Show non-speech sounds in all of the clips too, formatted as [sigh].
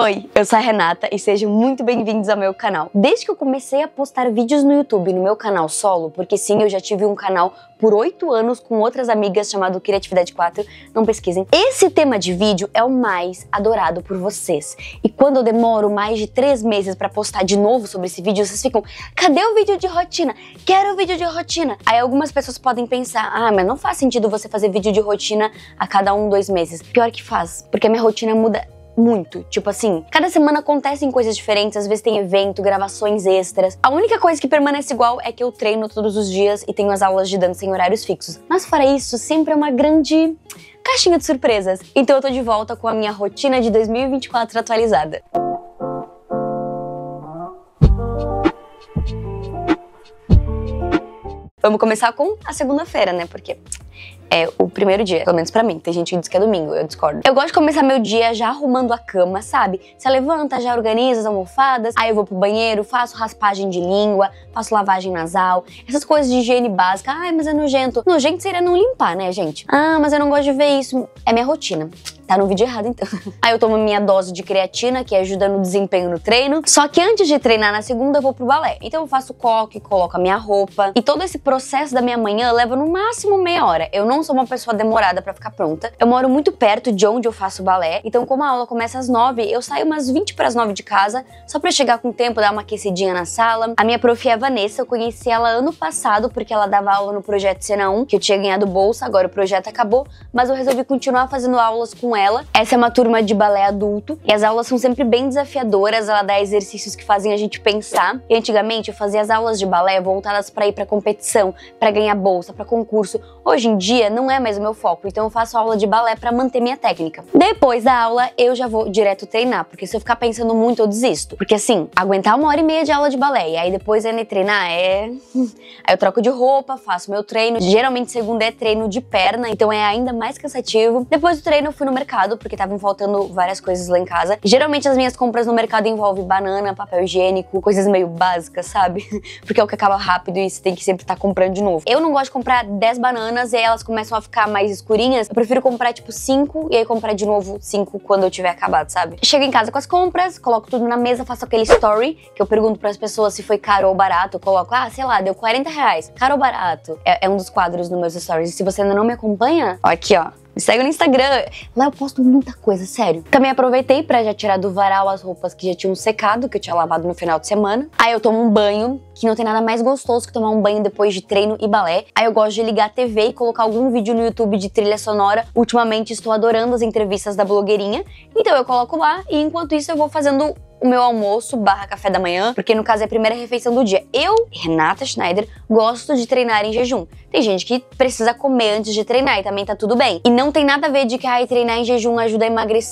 Oi, eu sou a Renata e sejam muito bem-vindos ao meu canal. Desde que eu comecei a postar vídeos no YouTube no meu canal solo, porque sim, eu já tive um canal por oito anos com outras amigas chamado Criatividade 4, não pesquisem. Esse tema de vídeo é o mais adorado por vocês. E quando eu demoro mais de três meses para postar de novo sobre esse vídeo, vocês ficam, cadê o vídeo de rotina? Quero o vídeo de rotina. Aí algumas pessoas podem pensar, ah, mas não faz sentido você fazer vídeo de rotina a cada um, dois meses. Pior que faz, porque a minha rotina muda muito. Tipo assim, cada semana acontecem coisas diferentes, às vezes tem evento, gravações extras. A única coisa que permanece igual é que eu treino todos os dias e tenho as aulas de dança em horários fixos. Mas fora isso, sempre é uma grande caixinha de surpresas. Então eu tô de volta com a minha rotina de 2024 atualizada. Vamos começar com a segunda-feira, né? Porque é o primeiro dia, pelo menos para mim. Tem gente que diz que é domingo, eu discordo. Eu gosto de começar meu dia já arrumando a cama, sabe? Se levanta, já organiza as almofadas, aí eu vou pro banheiro, faço raspagem de língua, faço lavagem nasal, essas coisas de higiene básica. Ai, mas é nojento. Nojento seria não limpar, né, gente? Ah, mas eu não gosto de ver isso. É minha rotina. Tá no vídeo errado, então. [laughs] Aí eu tomo minha dose de creatina, que ajuda no desempenho no treino. Só que antes de treinar na segunda, eu vou pro balé. Então eu faço coque, coloco a minha roupa. E todo esse processo da minha manhã leva no máximo meia hora. Eu não não sou uma pessoa demorada para ficar pronta. Eu moro muito perto de onde eu faço balé, então como a aula começa às 9, eu saio umas 20 para as 9 de casa, só para chegar com tempo, dar uma aquecidinha na sala. A minha prof é a Vanessa, eu conheci ela ano passado porque ela dava aula no projeto Cena 1, que eu tinha ganhado bolsa, agora o projeto acabou, mas eu resolvi continuar fazendo aulas com ela. Essa é uma turma de balé adulto e as aulas são sempre bem desafiadoras, ela dá exercícios que fazem a gente pensar. E antigamente eu fazia as aulas de balé voltadas para ir para competição, para ganhar bolsa, para concurso. Hoje em dia não é mais o meu foco, então eu faço aula de balé para manter minha técnica. Depois da aula, eu já vou direto treinar, porque se eu ficar pensando muito, eu desisto. Porque assim, aguentar uma hora e meia de aula de balé e aí depois ainda treinar é. [laughs] aí eu troco de roupa, faço meu treino. Geralmente, segunda é treino de perna, então é ainda mais cansativo. Depois do treino, eu fui no mercado, porque estavam faltando várias coisas lá em casa. Geralmente, as minhas compras no mercado envolvem banana, papel higiênico, coisas meio básicas, sabe? [laughs] porque é o que acaba rápido e você tem que sempre estar tá comprando de novo. Eu não gosto de comprar 10 bananas e elas começam começam a ficar mais escurinhas, eu prefiro comprar tipo cinco e aí comprar de novo cinco quando eu tiver acabado, sabe? Chego em casa com as compras, coloco tudo na mesa, faço aquele story que eu pergunto para as pessoas se foi caro ou barato. Eu coloco, ah, sei lá, deu 40 reais. Caro ou barato? É, é um dos quadros dos meus stories. E se você ainda não me acompanha, ó, aqui ó, me segue no Instagram. Lá eu posto muita coisa, sério. Também aproveitei para já tirar do varal as roupas que já tinham secado, que eu tinha lavado no final de semana. Aí eu tomo um banho, que não tem nada mais gostoso que tomar um banho depois de treino e balé. Aí eu gosto de ligar a TV e colocar algum vídeo no YouTube de trilha sonora. Ultimamente estou adorando as entrevistas da blogueirinha. Então eu coloco lá e enquanto isso eu vou fazendo o meu almoço barra café da manhã, porque no caso é a primeira refeição do dia. Eu, Renata Schneider, gosto de treinar em jejum. Tem gente que precisa comer antes de treinar e também tá tudo bem. E não tem nada a ver de que ai, treinar em jejum ajuda a emagrecer.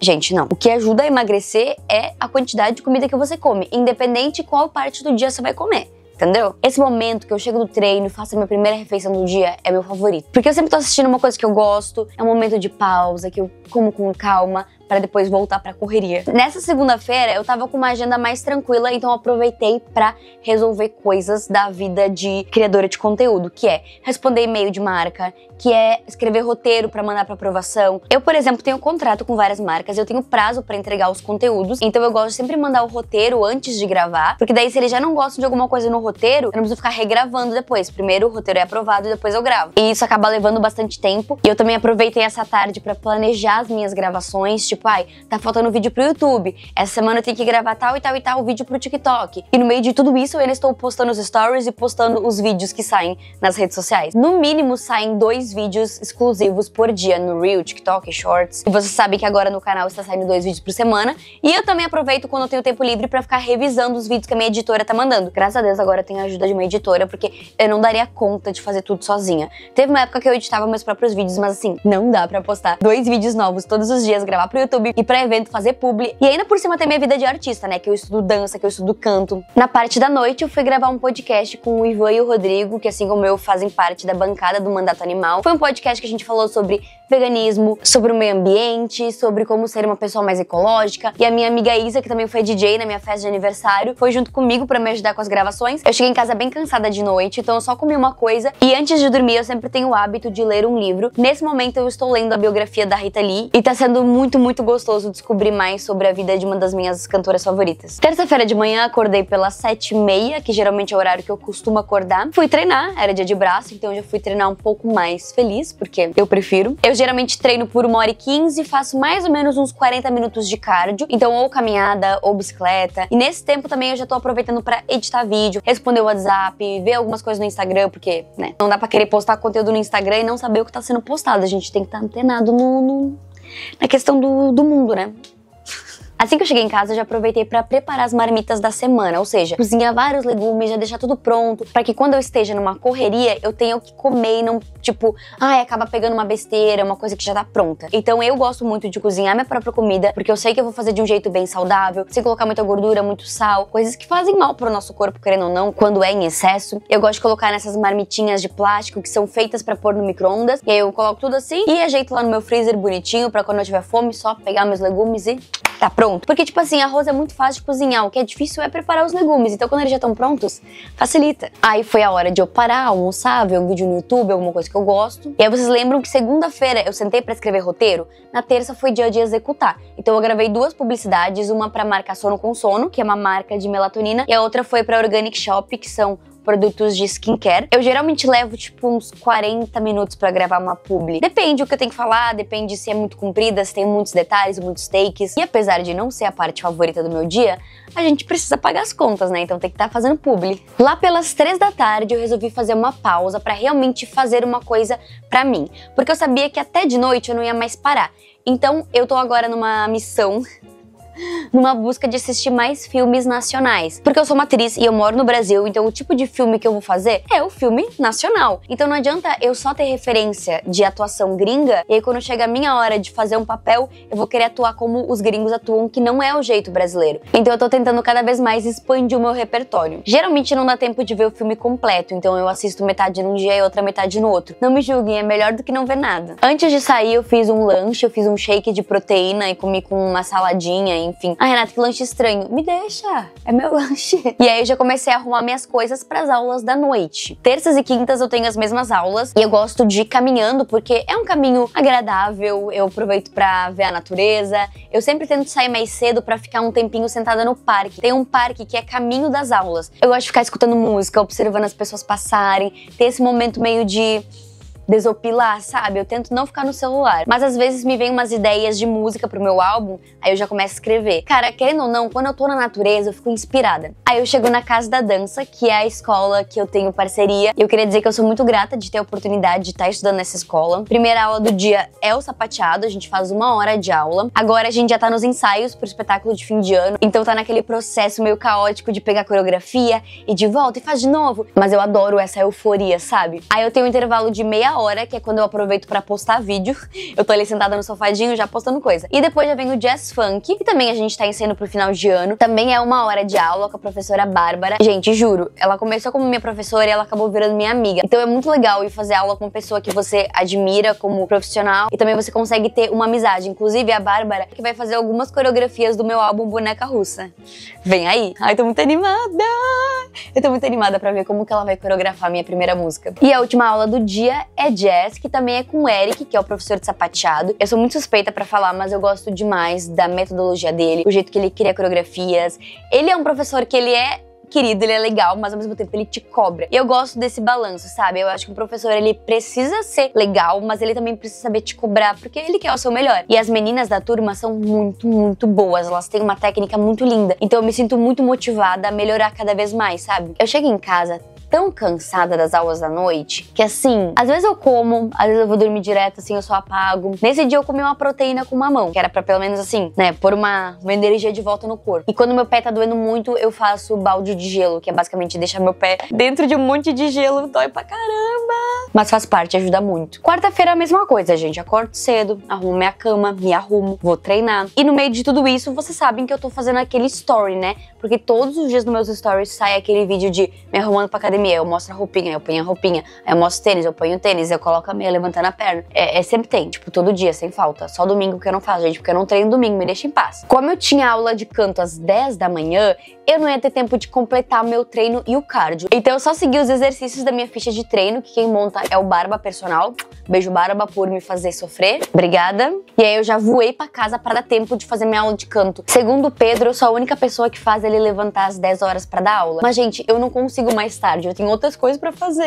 Gente, não. O que ajuda a emagrecer é a quantidade de comida que você come, independente qual parte do dia você vai comer entendeu? Esse momento que eu chego do treino, faço a minha primeira refeição do dia, é meu favorito. Porque eu sempre tô assistindo uma coisa que eu gosto, é um momento de pausa, que eu como com calma, para depois voltar para correria. Nessa segunda-feira eu tava com uma agenda mais tranquila, então aproveitei para resolver coisas da vida de criadora de conteúdo, que é responder e-mail de marca, que é escrever roteiro para mandar para aprovação. Eu, por exemplo, tenho contrato com várias marcas, eu tenho prazo para entregar os conteúdos, então eu gosto de sempre mandar o roteiro antes de gravar, porque daí se eles já não gostam de alguma coisa no roteiro, eu não preciso ficar regravando depois. Primeiro o roteiro é aprovado e depois eu gravo. E isso acaba levando bastante tempo. E eu também aproveitei essa tarde para planejar as minhas gravações, tipo Tipo, ai, tá faltando vídeo pro YouTube. Essa semana eu tenho que gravar tal e tal e tal vídeo pro TikTok. E no meio de tudo isso, eu ainda estou postando os stories e postando os vídeos que saem nas redes sociais. No mínimo, saem dois vídeos exclusivos por dia no Reel, TikTok, Shorts. E você sabe que agora no canal está saindo dois vídeos por semana. E eu também aproveito quando eu tenho tempo livre para ficar revisando os vídeos que a minha editora tá mandando. Graças a Deus agora eu tenho a ajuda de uma editora, porque eu não daria conta de fazer tudo sozinha. Teve uma época que eu editava meus próprios vídeos, mas assim, não dá para postar dois vídeos novos todos os dias, gravar pro YouTube YouTube, ir pra evento, fazer publi. E ainda por cima tem minha vida de artista, né? Que eu estudo dança, que eu estudo canto. Na parte da noite, eu fui gravar um podcast com o Ivan e o Rodrigo, que assim como eu, fazem parte da bancada do Mandato Animal. Foi um podcast que a gente falou sobre veganismo, sobre o meio ambiente, sobre como ser uma pessoa mais ecológica. E a minha amiga Isa, que também foi DJ na minha festa de aniversário, foi junto comigo para me ajudar com as gravações. Eu cheguei em casa bem cansada de noite, então eu só comi uma coisa. E antes de dormir, eu sempre tenho o hábito de ler um livro. Nesse momento, eu estou lendo a biografia da Rita Lee e tá sendo muito, muito muito gostoso descobrir mais sobre a vida de uma das minhas cantoras favoritas. Terça-feira de manhã acordei pelas sete e meia, que geralmente é o horário que eu costumo acordar. Fui treinar, era dia de braço, então eu já fui treinar um pouco mais feliz, porque eu prefiro. Eu geralmente treino por uma hora e quinze, faço mais ou menos uns 40 minutos de cardio, então ou caminhada ou bicicleta. E nesse tempo também eu já tô aproveitando para editar vídeo, responder o WhatsApp, ver algumas coisas no Instagram, porque, né, não dá para querer postar conteúdo no Instagram e não saber o que tá sendo postado. A gente tem que estar tá antenado no na questão do, do mundo, né? Assim que eu cheguei em casa, já aproveitei para preparar as marmitas da semana, ou seja, cozinhar vários legumes, já deixar tudo pronto, para que quando eu esteja numa correria, eu tenha o que comer e não, tipo, ai, acaba pegando uma besteira, uma coisa que já tá pronta. Então eu gosto muito de cozinhar minha própria comida, porque eu sei que eu vou fazer de um jeito bem saudável, sem colocar muita gordura, muito sal, coisas que fazem mal pro nosso corpo, querendo ou não, quando é em excesso. Eu gosto de colocar nessas marmitinhas de plástico que são feitas para pôr no micro-ondas, e aí eu coloco tudo assim e ajeito lá no meu freezer bonitinho para quando eu tiver fome só pegar meus legumes e tá pronto pronto. Porque, tipo assim, arroz é muito fácil de cozinhar. O que é difícil é preparar os legumes. Então, quando eles já estão prontos, facilita. Aí foi a hora de eu parar, almoçar, ver um vídeo no YouTube, alguma coisa que eu gosto. E aí vocês lembram que segunda-feira eu sentei para escrever roteiro, na terça foi dia de executar. Então eu gravei duas publicidades, uma para marcar sono com sono, que é uma marca de melatonina, e a outra foi para Organic Shop, que são produtos de skincare. Eu geralmente levo, tipo, uns 40 minutos para gravar uma publi. Depende o que eu tenho que falar, depende se é muito comprida, se tem muitos detalhes, muitos takes. E apesar de não ser a parte favorita do meu dia, a gente precisa pagar as contas, né? Então tem que estar tá fazendo publi. Lá pelas três da tarde, eu resolvi fazer uma pausa para realmente fazer uma coisa para mim. Porque eu sabia que até de noite eu não ia mais parar. Então eu tô agora numa missão numa busca de assistir mais filmes nacionais. Porque eu sou uma atriz e eu moro no Brasil, então o tipo de filme que eu vou fazer é o filme nacional. Então não adianta eu só ter referência de atuação gringa e aí quando chega a minha hora de fazer um papel, eu vou querer atuar como os gringos atuam, que não é o jeito brasileiro. Então eu tô tentando cada vez mais expandir o meu repertório. Geralmente não dá tempo de ver o filme completo, então eu assisto metade num dia e outra metade no outro. Não me julguem, é melhor do que não ver nada. Antes de sair, eu fiz um lanche, eu fiz um shake de proteína e comi com uma saladinha, enfim. Ah, Renata, que lanche estranho. Me deixa, é meu [laughs] lanche. E aí eu já comecei a arrumar minhas coisas para as aulas da noite. Terças e quintas eu tenho as mesmas aulas e eu gosto de ir caminhando porque é um caminho agradável, eu aproveito para ver a natureza. Eu sempre tento sair mais cedo para ficar um tempinho sentada no parque. Tem um parque que é caminho das aulas. Eu gosto de ficar escutando música, observando as pessoas passarem, ter esse momento meio de desopilar, sabe? Eu tento não ficar no celular. Mas às vezes me vem umas ideias de música pro meu álbum, aí eu já começo a escrever. Cara, querendo ou não, quando eu tô na natureza, eu fico inspirada. Aí eu chego na Casa da Dança, que é a escola que eu tenho parceria. E eu queria dizer que eu sou muito grata de ter a oportunidade de estar tá estudando nessa escola. Primeira aula do dia é o sapateado, a gente faz uma hora de aula. Agora a gente já tá nos ensaios pro espetáculo de fim de ano, então tá naquele processo meio caótico de pegar coreografia e de volta e faz de novo. Mas eu adoro essa euforia, sabe? Aí eu tenho um intervalo de meia hora, que é quando eu aproveito para postar vídeo. Eu tô ali sentada no sofadinho já postando coisa. E depois já vem o jazz funk, que também a gente tá ensinando pro final de ano. Também é uma hora de aula com a professora Bárbara. Gente, juro, ela começou como minha professora e ela acabou virando minha amiga. Então é muito legal ir fazer aula com uma pessoa que você admira como profissional e também você consegue ter uma amizade. Inclusive a Bárbara, que vai fazer algumas coreografias do meu álbum Boneca Russa. Vem aí. Ai, tô muito animada! Eu tô muito animada para ver como que ela vai coreografar a minha primeira música. E a última aula do dia é Jazz, que também é com o Eric, que é o professor de sapateado. Eu sou muito suspeita para falar, mas eu gosto demais da metodologia dele, o jeito que ele cria coreografias. Ele é um professor que ele é querido, ele é legal, mas ao mesmo tempo ele te cobra. E eu gosto desse balanço, sabe? Eu acho que o professor ele precisa ser legal, mas ele também precisa saber te cobrar, porque ele quer o seu melhor. E as meninas da turma são muito, muito boas, elas têm uma técnica muito linda. Então eu me sinto muito motivada a melhorar cada vez mais, sabe? Eu chego em casa tão cansada das aulas da noite que assim, às vezes eu como, às vezes eu vou dormir direto, assim, eu só apago. Nesse dia eu comi uma proteína com mamão, que era para pelo menos assim, né, pôr uma, uma energia de volta no corpo. E quando meu pé tá doendo muito, eu faço balde de gelo, que é basicamente deixar meu pé dentro de um monte de gelo, dói pra caramba. Mas faz parte, ajuda muito. Quarta-feira é a mesma coisa, gente. Acordo cedo, arrumo minha cama, me arrumo, vou treinar. E no meio de tudo isso, vocês sabem que eu tô fazendo aquele story, né? Porque todos os dias nos meus stories sai aquele vídeo de me arrumando pra academia academia, eu mostro a roupinha, eu ponho a roupinha, eu mostro tênis, eu ponho tênis, eu coloco a meia levantando a perna. É, é, sempre tem, tipo, todo dia, sem falta. Só domingo que eu não faço, gente, porque eu não treino domingo, me deixa em paz. Como eu tinha aula de canto às 10 da manhã, eu não ia ter tempo de completar meu treino e o cardio. Então eu só segui os exercícios da minha ficha de treino, que quem monta é o Barba Personal. Beijo, Barba, por me fazer sofrer. Obrigada. E aí eu já voei para casa para dar tempo de fazer minha aula de canto. Segundo o Pedro, eu sou a única pessoa que faz ele levantar às 10 horas para dar aula. Mas, gente, eu não consigo mais tarde eu tenho outras coisas para fazer.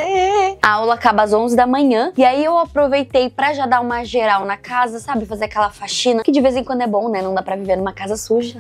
A aula acaba às 11 da manhã e aí eu aproveitei para já dar uma geral na casa, sabe? Fazer aquela faxina, que de vez em quando é bom, né? Não dá para viver numa casa suja.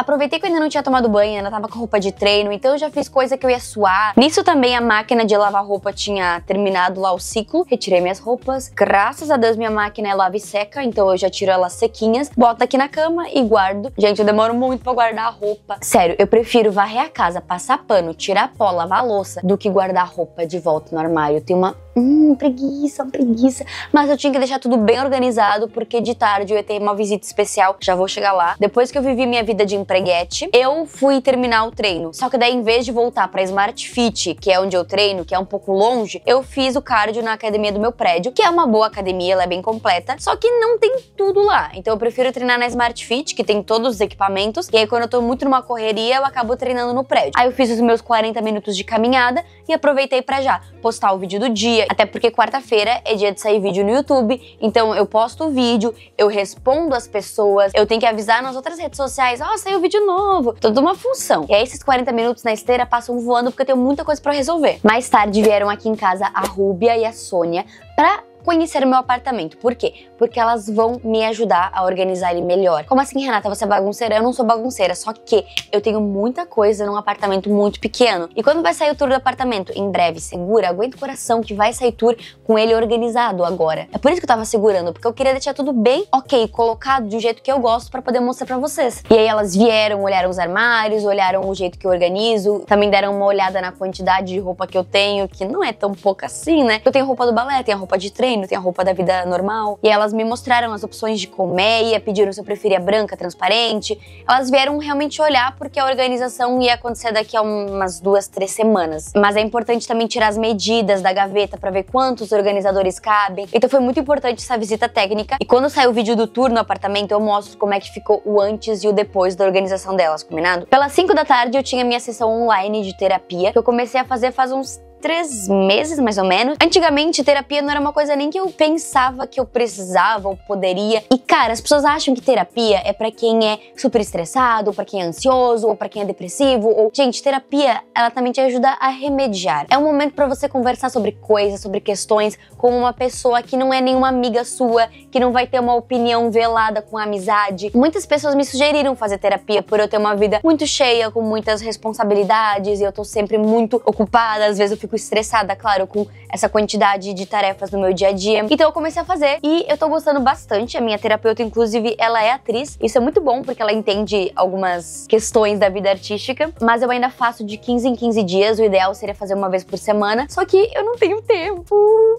Aproveitei que eu ainda não tinha tomado banho, ainda tava com roupa de treino, então eu já fiz coisa que eu ia suar. Nisso também a máquina de lavar roupa tinha terminado lá o ciclo. Retirei minhas roupas. Graças a Deus minha máquina é lava e seca, então eu já tiro elas sequinhas, boto aqui na cama e guardo. Gente, eu demoro muito para guardar a roupa. Sério, eu prefiro varrer a casa, passar pano, tirar pó, lavar louça, do que guardar a roupa de volta no armário. Tem uma Hum, preguiça, preguiça. Mas eu tinha que deixar tudo bem organizado, porque de tarde eu ia ter uma visita especial, já vou chegar lá. Depois que eu vivi minha vida de empreguete, eu fui terminar o treino. Só que daí, em vez de voltar pra Smart Fit, que é onde eu treino, que é um pouco longe, eu fiz o cardio na academia do meu prédio, que é uma boa academia, ela é bem completa, só que não tem tudo lá. Então eu prefiro treinar na Smart Fit, que tem todos os equipamentos, e aí quando eu tô muito numa correria, eu acabo treinando no prédio. Aí eu fiz os meus 40 minutos de caminhada e aproveitei para já postar o vídeo do dia, dia. Até porque quarta-feira é dia de sair vídeo no YouTube, então eu posto o vídeo, eu respondo as pessoas, eu tenho que avisar nas outras redes sociais, ó, oh, saiu vídeo novo, toda uma função. E aí esses 40 minutos na esteira passam voando porque eu tenho muita coisa para resolver. Mais tarde vieram aqui em casa a Rúbia e a Sônia para conhecer o meu apartamento. Por quê? porque elas vão me ajudar a organizar ele melhor. Como assim, Renata? Você é bagunceira? Eu não sou bagunceira, só que eu tenho muita coisa num apartamento muito pequeno. E quando vai sair o tour do apartamento? Em breve, segura, aguenta o coração que vai sair tour com ele organizado agora. É por isso que eu tava segurando, porque eu queria deixar tudo bem ok, colocado de um jeito que eu gosto para poder mostrar para vocês. E aí elas vieram, olharam os armários, olharam o jeito que eu organizo, também deram uma olhada na quantidade de roupa que eu tenho, que não é tão pouca assim, né? Eu tenho roupa do balé, tenho roupa de treino, tenho roupa da vida normal. E elas elas me mostraram as opções de colmeia, pediram se eu preferia branca, transparente. Elas vieram realmente olhar porque a organização ia acontecer daqui a umas duas, três semanas. Mas é importante também tirar as medidas da gaveta para ver quantos organizadores cabem. Então foi muito importante essa visita técnica. E quando sair o vídeo do tour no apartamento, eu mostro como é que ficou o antes e o depois da organização delas, combinado? Pelas 5 da tarde eu tinha minha sessão online de terapia, que eu comecei a fazer faz uns três meses, mais ou menos. Antigamente, terapia não era uma coisa nem que eu pensava que eu precisava ou poderia. E, cara, as pessoas acham que terapia é para quem é super estressado, para quem é ansioso, ou para quem é depressivo. Ou... Gente, terapia, ela também te ajuda a remediar. É um momento para você conversar sobre coisas, sobre questões, com uma pessoa que não é nenhuma amiga sua, que não vai ter uma opinião velada com a amizade. Muitas pessoas me sugeriram fazer terapia por eu ter uma vida muito cheia, com muitas responsabilidades, e eu tô sempre muito ocupada, às vezes eu fico fico estressada, claro, com essa quantidade de tarefas no meu dia a dia. Então eu comecei a fazer e eu tô gostando bastante. A minha terapeuta, inclusive, ela é atriz. Isso é muito bom porque ela entende algumas questões da vida artística. Mas eu ainda faço de 15 em 15 dias. O ideal seria fazer uma vez por semana. Só que eu não tenho tempo.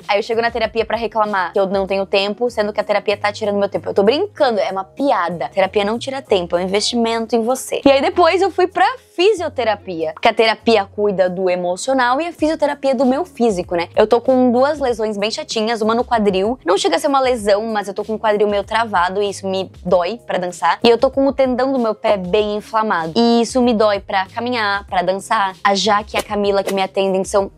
Aí eu chego na terapia para reclamar que eu não tenho tempo, sendo que a terapia tá tirando meu tempo. Eu tô brincando, é uma piada. A terapia não tira tempo, é um investimento em você. E aí depois eu fui pra fisioterapia, porque a terapia cuida do emocional e a fisioterapia fisioterapia do meu físico, né? Eu tô com duas lesões bem chatinhas, uma no quadril. Não chega a ser uma lesão, mas eu tô com o quadril meio travado e isso me dói para dançar. E eu tô com o tendão do meu pé bem inflamado. E isso me dói para caminhar, para dançar. A Jaque e a Camila que me atendem são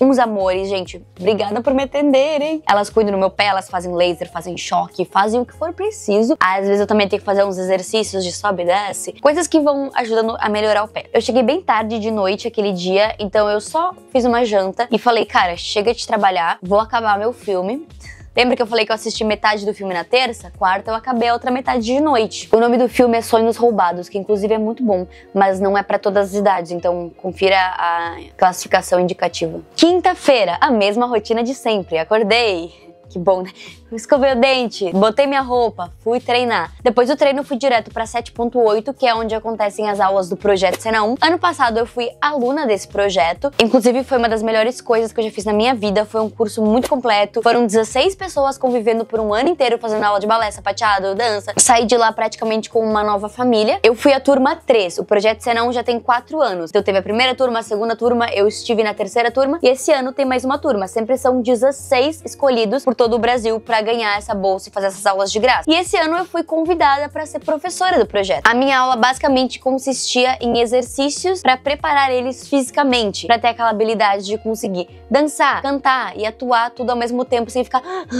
uns amores, gente. Obrigada por me atenderem. Elas cuidam do meu pé, elas fazem laser, fazem choque, fazem o que for preciso. Às vezes eu também tenho que fazer uns exercícios de sobe e desce, coisas que vão ajudando a melhorar o pé. Eu cheguei bem tarde de noite aquele dia, então eu só fiz uma janta e falei, cara, chega de trabalhar, vou acabar meu filme. Lembra que eu falei que eu assisti metade do filme na terça? Quarta eu acabei a outra metade de noite. O nome do filme é Sonhos Roubados, que inclusive é muito bom, mas não é para todas as idades, então confira a classificação indicativa. Quinta-feira, a mesma rotina de sempre. Acordei, que bom, né? Escovei o dente, botei minha roupa, fui treinar. Depois do treino, fui direto para 7.8, que é onde acontecem as aulas do projeto Cena 1. Ano passado, eu fui aluna desse projeto. Inclusive, foi uma das melhores coisas que eu já fiz na minha vida. Foi um curso muito completo. Foram 16 pessoas convivendo por um ano inteiro, fazendo aula de balé, sapateado, dança. Saí de lá praticamente com uma nova família. Eu fui a turma 3. O projeto Cena 1 já tem 4 anos. Então, teve a primeira turma, a segunda turma, eu estive na terceira turma. E esse ano tem mais uma turma. Sempre são 16 escolhidos por todo o Brasil para ganhar essa bolsa e fazer essas aulas de graça. E esse ano eu fui convidada para ser professora do projeto. A minha aula basicamente consistia em exercícios para preparar eles fisicamente, para ter aquela habilidade de conseguir dançar, cantar e atuar tudo ao mesmo tempo sem ficar. [gasps]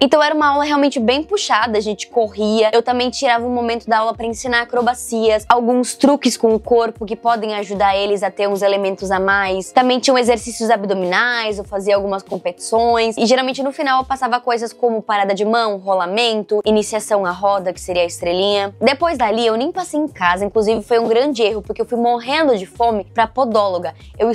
Então era uma aula realmente bem puxada, a gente corria. Eu também tirava um momento da aula para ensinar acrobacias, alguns truques com o corpo que podem ajudar eles a ter uns elementos a mais. Também tinham exercícios abdominais, eu fazia algumas competições e geralmente no final passava coisas como parada de mão, rolamento, iniciação à roda, que seria a estrelinha. Depois dali, eu nem passei em casa, inclusive foi um grande erro, porque eu fui morrendo de fome pra podóloga. Eu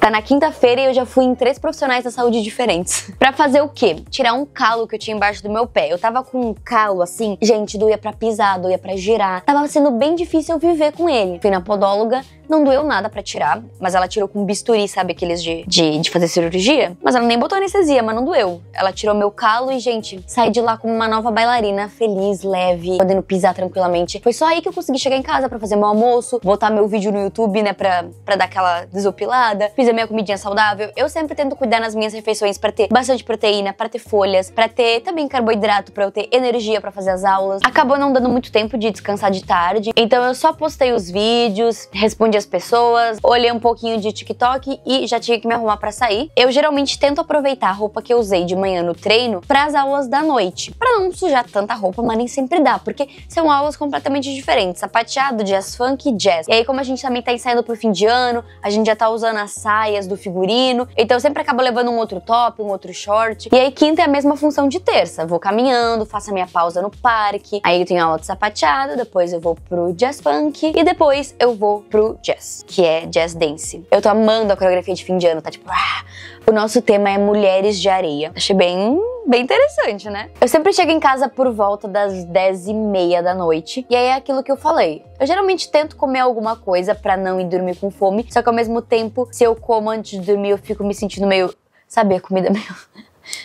Tá na quinta-feira e eu já fui em três profissionais da saúde diferentes. [laughs] para fazer o quê? Tirar um calo que eu tinha embaixo do meu pé. Eu tava com um calo assim, gente, doía pra pisar, doía pra girar. Tava sendo bem difícil eu viver com ele. Fui na podóloga, não doeu nada para tirar, mas ela tirou com bisturi, sabe aqueles de, de, de fazer cirurgia? Mas ela nem botou anestesia, mas não doeu. Ela tirou meu calo e, gente, saí de lá como uma nova bailarina, feliz, leve, podendo pisar tranquilamente. Foi só aí que eu consegui chegar em casa para fazer meu almoço, botar meu vídeo no YouTube, né, pra, pra dar aquela desopilada. Fiz a minha comidinha saudável. Eu sempre tento cuidar nas minhas refeições para ter bastante proteína, para ter folhas, para ter também carboidrato, para eu ter energia para fazer as aulas. Acabou não dando muito tempo de descansar de tarde, então eu só postei os vídeos, respondi atende as pessoas, olhei um pouquinho de TikTok e já tive que me arrumar para sair. Eu geralmente tento aproveitar a roupa que eu usei de manhã no treino para as aulas da noite, para não sujar tanta roupa, mas nem sempre dá, porque são aulas completamente diferentes, sapateado, jazz funk e jazz. E aí como a gente também tá ensaiando pro fim de ano, a gente já tá usando as saias do figurino, então eu sempre acabo levando um outro top, um outro short. E aí quinta é a mesma função de terça, vou caminhando, faço a minha pausa no parque, aí eu tenho aula de sapateado, depois eu vou pro jazz funk e depois eu vou pro Jazz, que é Jazz Dance. Eu tô amando a coreografia de fim de ano, tá tipo. Ah! O nosso tema é Mulheres de Areia. Achei bem bem interessante, né? Eu sempre chego em casa por volta das 10 e meia da noite. E aí é aquilo que eu falei. Eu geralmente tento comer alguma coisa para não ir dormir com fome. Só que ao mesmo tempo, se eu como antes de dormir, eu fico me sentindo meio. Sabe, a comida [laughs] meio.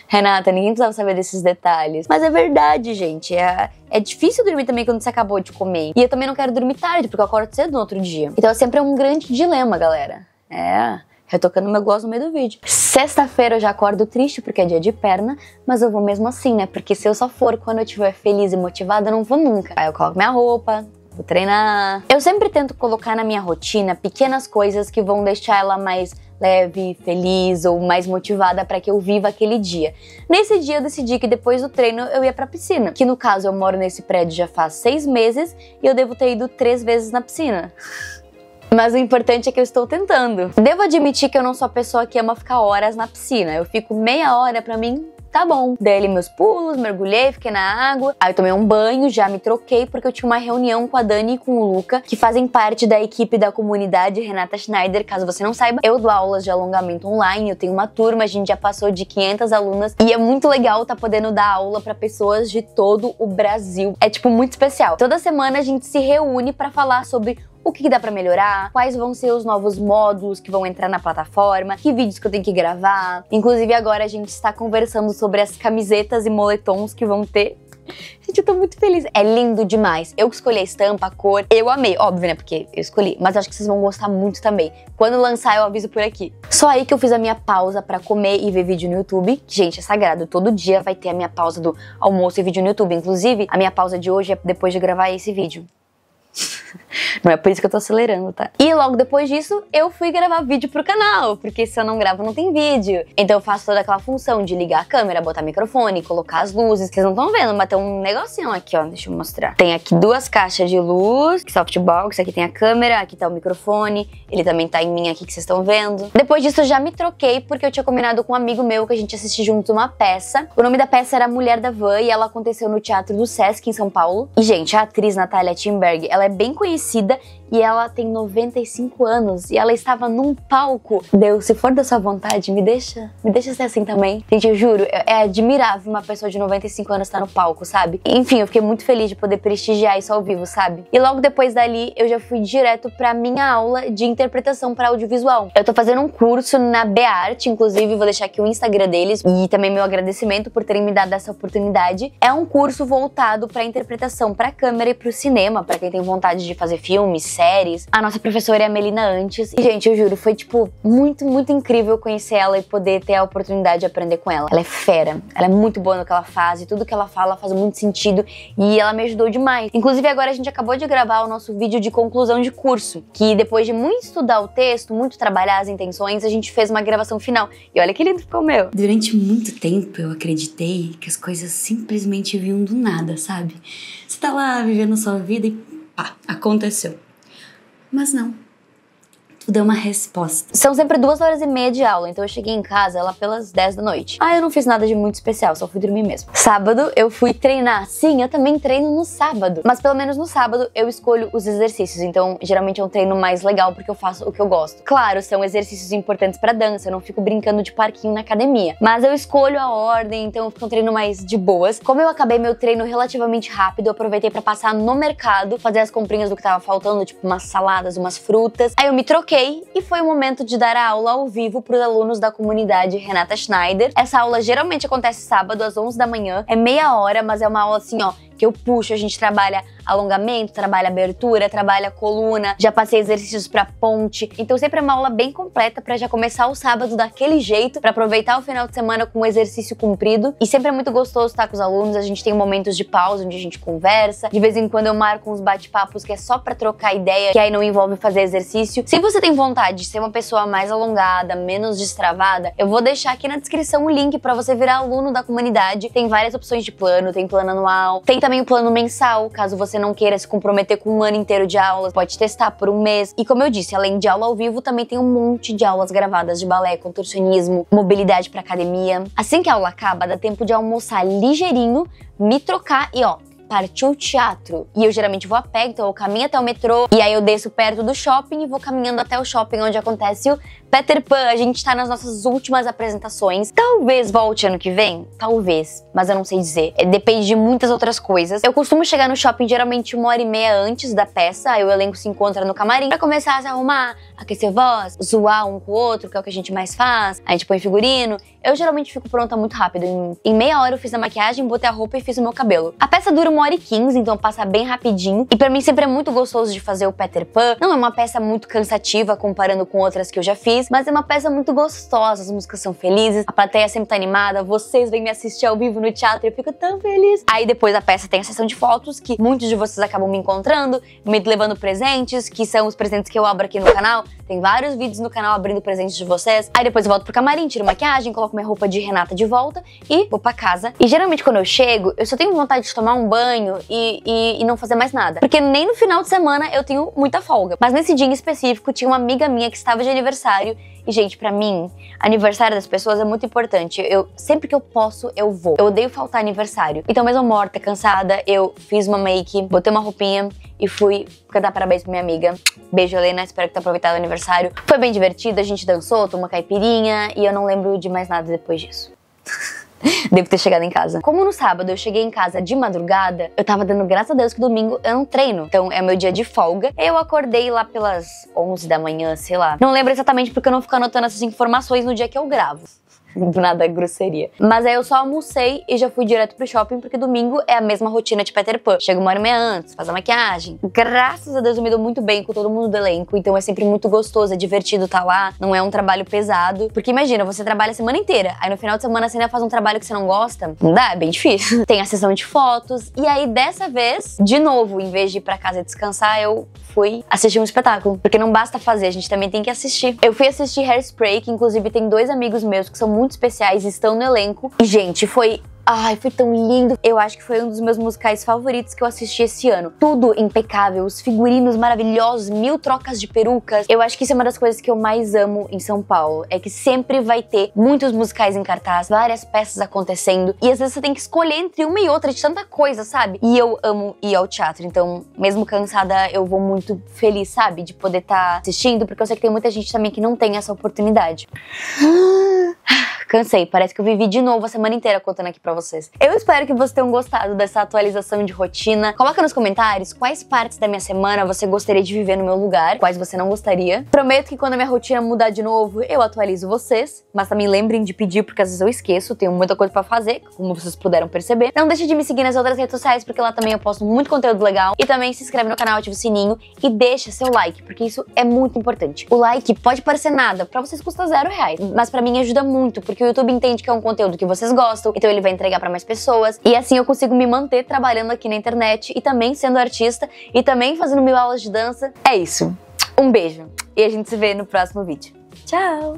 Renata, ninguém precisava saber desses detalhes. Mas é verdade, gente. É, é difícil dormir também quando você acabou de comer. E eu também não quero dormir tarde, porque eu acordo cedo no outro dia. Então sempre é um grande dilema, galera. É. Retocando meu gloss no meio do vídeo. Sexta-feira eu já acordo triste porque é dia de perna, mas eu vou mesmo assim, né? Porque se eu só for quando eu estiver feliz e motivada, eu não vou nunca. Aí eu coloco minha roupa, vou tipo, treinar. Eu sempre tento colocar na minha rotina pequenas coisas que vão deixar ela mais leve, feliz ou mais motivada para que eu viva aquele dia. Nesse dia eu decidi que depois do treino eu ia para piscina, que no caso eu moro nesse prédio já faz seis meses e eu devo ter ido três vezes na piscina. Mas o importante é que eu estou tentando. Devo admitir que eu não sou a pessoa que ama ficar horas na piscina. Eu fico meia hora para mim tá bom. Dei ali meus pulos, mergulhei, fiquei na água. Aí eu tomei um banho, já me troquei, porque eu tinha uma reunião com a Dani e com o Luca, que fazem parte da equipe da comunidade Renata Schneider. Caso você não saiba, eu dou aulas de alongamento online, eu tenho uma turma, a gente já passou de 500 alunas. E é muito legal tá podendo dar aula para pessoas de todo o Brasil. É, tipo, muito especial. Toda semana a gente se reúne para falar sobre o que, que dá para melhorar, quais vão ser os novos módulos que vão entrar na plataforma, que vídeos que eu tenho que gravar. Inclusive, agora a gente está conversando sobre as camisetas e moletons que vão ter Gente, eu tô muito feliz. É lindo demais. Eu escolhi a estampa, a cor. Eu amei, óbvio, né? Porque eu escolhi. Mas acho que vocês vão gostar muito também. Quando lançar, eu aviso por aqui. Só aí que eu fiz a minha pausa pra comer e ver vídeo no YouTube. Gente, é sagrado. Todo dia vai ter a minha pausa do almoço e vídeo no YouTube. Inclusive, a minha pausa de hoje é depois de gravar esse vídeo. [laughs] [laughs] Não é por isso que eu tô acelerando, tá? E logo depois disso, eu fui gravar vídeo pro canal, porque se eu não gravo, não tem vídeo. Então eu faço toda aquela função de ligar a câmera, botar microfone, colocar as luzes, que vocês não estão vendo, mas tem um negocinho aqui, ó, deixa eu mostrar. Tem aqui duas caixas de luz, softbox, aqui tem a câmera, aqui tá o microfone, ele também tá em mim aqui que vocês estão vendo. Depois disso, eu já me troquei, porque eu tinha combinado com um amigo meu que a gente assistiu junto uma peça. O nome da peça era Mulher da Van e ela aconteceu no Teatro do Sesc, em São Paulo. E, gente, a atriz Natália Timberg, ela é bem conhecida conhecida e ela tem 95 anos e ela estava num palco. Deus, se for da sua vontade, me deixa, me deixa ser assim também. Gente, eu juro, é, é admirável uma pessoa de 95 anos estar no palco, sabe? Enfim, eu fiquei muito feliz de poder prestigiar isso ao vivo, sabe? E logo depois dali, eu já fui direto para minha aula de interpretação para audiovisual. Eu tô fazendo um curso na Bearte, inclusive vou deixar aqui o Instagram deles e também meu agradecimento por terem me dado essa oportunidade. É um curso voltado para interpretação para câmera e para o cinema, para quem tem vontade de fazer filmes, séries. A nossa professora é a Melina Antes. E, gente, eu juro, foi, tipo, muito, muito incrível conhecer ela e poder ter a oportunidade de aprender com ela. Ela é fera, ela é muito boa no que ela faz e tudo que ela fala faz muito sentido e ela me ajudou demais. Inclusive, agora a gente acabou de gravar o nosso vídeo de conclusão de curso, que depois de muito estudar o texto, muito trabalhar as intenções, a gente fez uma gravação final. E olha que lindo ficou o meu. Durante muito tempo eu acreditei que as coisas simplesmente vinham do nada, sabe? Você tá lá vivendo a sua vida e pá, aconteceu. Mas não tipo, deu uma resposta. São sempre duas horas e meia de aula, então eu cheguei em casa lá pelas 10 da noite. Ah, eu não fiz nada de muito especial, só fui dormir mesmo. Sábado eu fui treinar. Sim, eu também treino no sábado. Mas pelo menos no sábado eu escolho os exercícios, então geralmente é um treino mais legal porque eu faço o que eu gosto. Claro, são exercícios importantes para dança, eu não fico brincando de parquinho na academia. Mas eu escolho a ordem, então eu fico um treino mais de boas. Como eu acabei meu treino relativamente rápido, eu aproveitei para passar no mercado, fazer as comprinhas do que tava faltando, tipo umas saladas, umas frutas. Aí eu me troquei e foi o momento de dar a aula ao vivo para os alunos da comunidade Renata Schneider. Essa aula geralmente acontece sábado às 11 da manhã, é meia hora, mas é uma aula assim, ó, que eu puxo, a gente trabalha alongamento, trabalha abertura, trabalha coluna, já passei exercícios para ponte. Então sempre é uma aula bem completa para já começar o sábado daquele jeito, para aproveitar o final de semana com um exercício cumprido. E sempre é muito gostoso estar tá com os alunos, a gente tem momentos de pausa onde a gente conversa. De vez em quando eu marco uns bate-papos que é só para trocar ideia, que aí não envolve fazer exercício. Se você tem vontade de ser uma pessoa mais alongada, menos destravada, eu vou deixar aqui na descrição o link para você virar aluno da comunidade. Tem várias opções de plano, tem plano anual, tem também também o plano mensal, caso você não queira se comprometer com um ano inteiro de aulas, pode testar por um mês. E como eu disse, além de aula ao vivo, também tem um monte de aulas gravadas de balé, contorcionismo, mobilidade para academia. Assim que a aula acaba, dá tempo de almoçar ligeirinho, me trocar e ó, partiu teatro. E eu geralmente vou a pé, então eu caminho até o metrô, e aí eu desço perto do shopping e vou caminhando até o shopping onde acontece o Peter Pan, a gente tá nas nossas últimas apresentações. Talvez volte ano que vem? Talvez, mas eu não sei dizer. É, depende de muitas outras coisas. Eu costumo chegar no shopping geralmente uma hora e meia antes da peça, aí o elenco se encontra no camarim pra começar a se arrumar, aquecer voz, zoar um com o outro, que é o que a gente mais faz. A gente põe figurino. Eu geralmente fico pronta muito rápido. Em, em meia hora eu fiz a maquiagem, botei a roupa e fiz o meu cabelo. A peça dura uma hora e quinze, então passa bem rapidinho. E para mim sempre é muito gostoso de fazer o Peter Pan. Não é uma peça muito cansativa comparando com outras que eu já fiz mas é uma peça muito gostosa, as músicas são felizes, a plateia sempre tá animada, vocês vêm me assistir ao vivo no teatro e eu fico tão feliz. Aí depois a peça tem a sessão de fotos, que muitos de vocês acabam me encontrando, me levando presentes, que são os presentes que eu abro aqui no canal. Tem vários vídeos no canal abrindo presentes de vocês. Aí depois eu volto pro camarim, tiro maquiagem, coloco minha roupa de Renata de volta e vou pra casa. E geralmente quando eu chego, eu só tenho vontade de tomar um banho e, e, e não fazer mais nada. Porque nem no final de semana eu tenho muita folga. Mas nesse dia em específico, tinha uma amiga minha que estava de aniversário aniversário. E, gente, para mim, aniversário das pessoas é muito importante. Eu sempre que eu posso, eu vou. Eu odeio faltar aniversário. Então, mesmo morta, cansada, eu fiz uma make, botei uma roupinha e fui cantar parabéns pra minha amiga. Beijo, Helena. Espero que tenha aproveitado o aniversário. Foi bem divertido, a gente dançou, tomou caipirinha e eu não lembro de mais nada depois disso. [laughs] [laughs] Devo ter chegado em casa. Como no sábado eu cheguei em casa de madrugada, eu tava dando graças a Deus que domingo eu é não treino. Então é meu dia de folga. Eu acordei lá pelas 11 da manhã, sei lá. Não lembro exatamente porque eu não fico anotando essas informações no dia que eu gravo. [laughs] do nada grosseria. Mas aí eu só almocei e já fui direto pro shopping, porque domingo é a mesma rotina de Peter Pan. Chega uma hora e meia antes, faz a maquiagem. Graças a Deus eu me dou muito bem com todo mundo do elenco, então é sempre muito gostoso, é divertido estar tá lá, não é um trabalho pesado. Porque imagina, você trabalha a semana inteira, aí no final de semana você ainda faz um trabalho que você não gosta, não dá, é bem difícil. [laughs] Tem a sessão de fotos, e aí dessa vez, de novo, em vez de ir pra casa descansar, eu fui assistir um espetáculo. Porque não basta fazer, a gente também tem que assistir. Eu fui assistir Hairspray, que inclusive tem dois amigos meus que são muito especiais, estão no elenco. E, gente, foi Ai, foi tão lindo. Eu acho que foi um dos meus musicais favoritos que eu assisti esse ano. Tudo impecável, os figurinos maravilhosos, mil trocas de perucas. Eu acho que isso é uma das coisas que eu mais amo em São Paulo. É que sempre vai ter muitos musicais em cartaz, várias peças acontecendo. E às vezes você tem que escolher entre uma e outra de tanta coisa, sabe? E eu amo ir ao teatro. Então, mesmo cansada, eu vou muito feliz, sabe? De poder estar tá assistindo, porque eu sei que tem muita gente também que não tem essa oportunidade. [gasps] [gasps] Ah, Cansei, parece que eu vivi de novo a semana inteira contando aqui pra vocês. Eu espero que vocês tenham gostado dessa atualização de rotina. Coloca nos comentários quais partes da minha semana você gostaria de viver no meu lugar, quais você não gostaria. Prometo que quando a minha rotina mudar de novo, eu atualizo vocês, mas também lembrem de pedir porque às vezes eu esqueço, tenho muita coisa para fazer, como vocês puderam perceber. Não deixe de me seguir nas outras redes sociais porque lá também eu posto muito conteúdo legal e também se inscreve no canal, ativa o sininho e deixa seu like, porque isso é muito importante. O like pode parecer nada, para vocês custa zero reais, mas para mim ajuda muito porque que o YouTube entende que é um conteúdo que vocês gostam, então ele vai entregar para mais pessoas. E assim eu consigo me manter trabalhando aqui na internet e também sendo artista e também fazendo mil aulas de dança. É isso. Um beijo e a gente se vê no próximo vídeo. Tchau!